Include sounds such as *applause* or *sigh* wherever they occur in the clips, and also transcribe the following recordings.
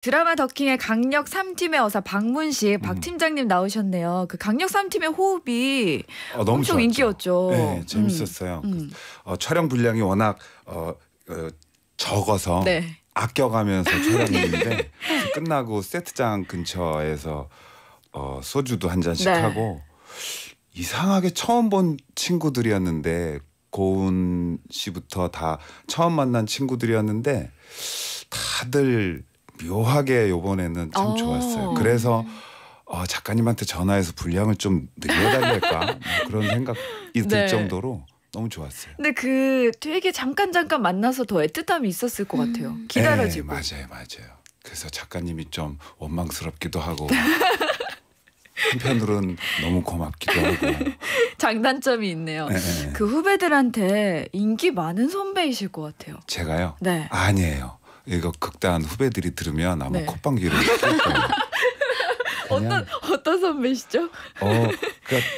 드라마 더킹의 강력 3팀의 어사 박문식 음. 박 팀장님 나오셨네요. 그 강력 3팀의 호흡이 어, 너무 엄청 좋았죠. 인기였죠. 네, 재밌었어요. 음, 음. 어, 촬영 분량이 워낙 어, 어 적어서 네. 아껴가면서 *laughs* 촬영했는데 네. 끝나고 세트장 근처에서 어, 소주도 한 잔씩 네. 하고 이상하게 처음 본 친구들이었는데 고은 씨부터 다 처음 만난 친구들이었는데 다들 묘하게 요번에는 참 오. 어. 좋았어요. 그래서 어, 작가님한테 전화해서 분량을 좀 늘려달랄까 *laughs* 뭐 그런 생각이 네. 정도로 너무 좋았어요. 근데 그 되게 잠깐 잠깐 만나서 더 애틋함이 있었을 것 같아요. 음. 기다려지고. 네, 맞아요, 맞아요. 그래서 작가님이 좀 원망스럽기도 하고 *laughs* 한편으로는 너무 고맙기도 하고. *laughs* 장단점이 있네요. 네, 네, 네, 그 후배들한테 인기 많은 선배이실 것 같아요. 제가요? 네. 아니에요. 이거 극단 후배들이 들으면 아마 네. 콧방귀를 *laughs* 어떤 어떤 선배시죠? 어, 그러니까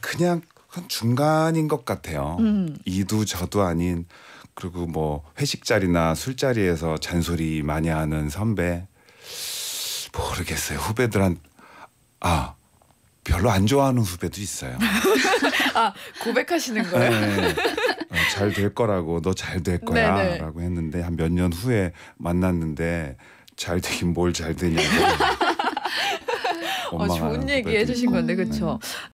그냥 한 중간인 것 같아요. 음. 이도 저도 아닌 그리고 뭐 회식 자리나 술 자리에서 잔소리 많이 하는 선배 모르겠어요. 후배들한 아 별로 안 좋아하는 후배도 있어요. *laughs* 아 고백하시는 거예요? 네. 잘될 거라고 너 잘 될 거야라고 네, 네. 했는데 한 몇 년 후에 만났는데 잘 되긴 뭘 잘 되냐고. *laughs* 어, 좋은 얘기 해주신 건데 그쵸 네.